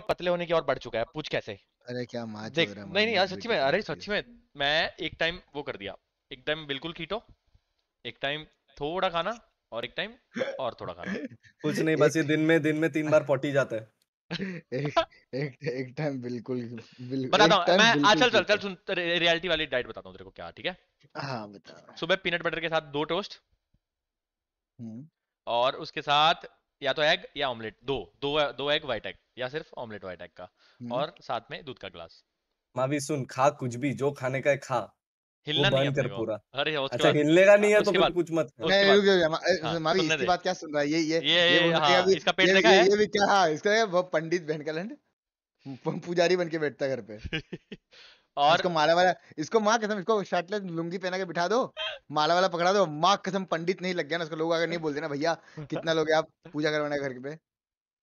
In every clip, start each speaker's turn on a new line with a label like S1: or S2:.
S1: पतले होने की और बढ़ चुका है पूछ कैसे अरे क्या माज देख नहीं नहीं यार सच्ची में अरे सच्ची में मैं एक टाइम वो कर दिया एक टाइम बिल्कुल कीटो एक टाइम थोड़ा खाना और एक टाइम और थोड़ा खाना
S2: कुछ नहीं बस ये दिन में दिन में तीन बार पॉटी जाता है एक एक टाइम बिल्कुल बिल्कुल बताता हूं मैं आ चल चल चल
S1: सुन रियलिटी वाली डाइट बताता हूँ तेरे को क्या ठीक है हां बता सुबह पीनट बटर के साथ दो टोस्ट हम्म। और उसके साथ या तो एग या ऑमलेट दो दो दो एग व्हाइट एग या सिर्फ ऑमलेट वाइट एग का हम्म। और साथ में दूध का ग्लास भी सुन खा कुछ भी जो खाने का है खा हिलना नहीं कर पूरा अरे अच्छा हिलने का नहीं है हाँ, तो कुछ मत
S2: पंडित बहन का लंड पुजारी बन के बैठता घर पे और इसको माला वाला इसको माँ कसम इसको शर्टलेस लुंगी पहना के बिठा दो माला वाला पकड़ा दो माँ कसम पंडित नहीं लग गया ना उसको लोग अगर नहीं बोलते ना भैया कितना लोग आप पूजा करवाना घर पे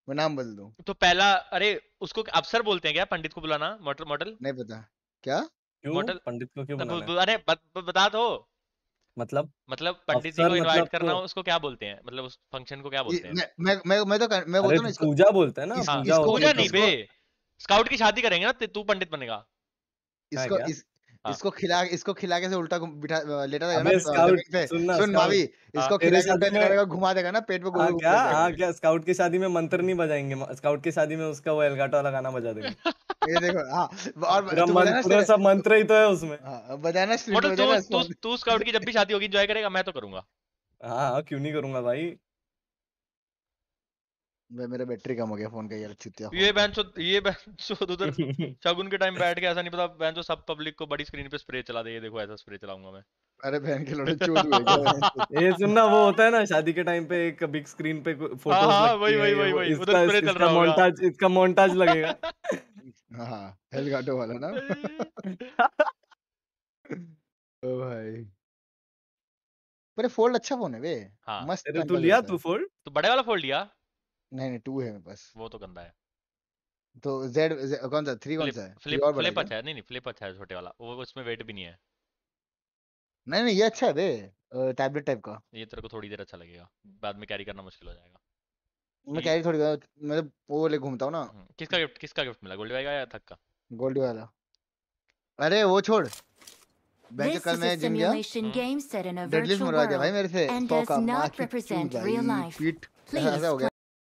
S2: मैं नाम बदल दूं
S1: तो पहला अरे उसको अफसर बोलते हैं क्या पंडित को बुलाना मॉडल मॉडल नहीं पता क्या मॉडल पंडित को क्यों तो बुलाना अरे बता दो मतलब मतलब पंडित जी को इनवाइट मतलब करना उसको क्या बोलते हैं मतलब उस फंक्शन को क्या बोलते हैं
S2: मैं मैं मैं तो मैं बोलता हूं पूजा बोलते हैं ना पूजा नहीं बे
S1: स्काउट की शादी करेंगे ना तू पंडित बनेगा
S2: इसको हाँ। इसको खिला इसको खिला के से उल्टा बिठा लेटा देगा ना सुन भाभी हाँ, इसको खिला के उल्टा करेगा घुमा देगा ना पेट पे गोल हाँ, क्या हां
S1: क्या स्काउट की शादी में मंत्र नहीं बजाएंगे स्काउट की शादी में उसका वो एलगाटा वाला गाना बजा देंगे
S2: ये देखो हां और पूरा सब मंत्र ही तो है उसमें
S1: बजाना तो तू तू स्काउट की जब भी शादी होगी एंजॉय करेगा मैं तो करूंगा
S2: हां क्यों नहीं करूंगा भाई मेरा बैटरी कम हो गया फोन का यार चुतिया ये
S1: बेंचो ये बेंचो तो उधर शगुन के टाइम बैठ के ऐसा नहीं पता बेंचो सब पब्लिक को बड़ी स्क्रीन पे स्प्रे चला दे ये देखो ऐसा स्प्रे चलाऊंगा मैं
S2: अरे बहन के लड़े चोद हो गया ये सुनना वो होता है ना शादी
S1: के टाइम पे एक बिग स्क्रीन पे फोटो हां हां वही वही वही वही उधर स्प्रे चल रहा होगा मोंटाज इसका मोंटाज
S2: लगेगा हां हेलगाटो वाला ना ओ भाई पर फोल्ड अच्छा फोन है बे हाँ। मस्त तू लिया तू फोल्ड
S1: तो बड़े वाला फोल्ड लिया
S2: नहीं नहीं टू है मेरे पास वो तो गंदा है तो जेड कौन सा थ्री कौन सा है फ्लिप फ्लिप अच्छा
S1: है नहीं नहीं फ्लिप अच्छा है छोटे वाला वो उसमें वेट भी नहीं है
S2: नहीं नहीं ये अच्छा है बे टैबलेट टाइप का
S1: ये तेरे को थोड़ी देर अच्छा लगेगा बाद में कैरी करना मुश्किल हो जाएगा
S2: मैं कैरी थोड़ी मतलब वो ले घूमता हूं ना हम्म, किसका
S1: गिफ्ट किसका गिफ्ट मिला गोल्डी वाला या थक का
S2: गोल्डी वाला अरे वो छोड़ बैंक कल मैं जिम गया डेडलिस्ट हम्म। मरवा दिया भाई मेरे से सौ का मार की ऐसा हो गया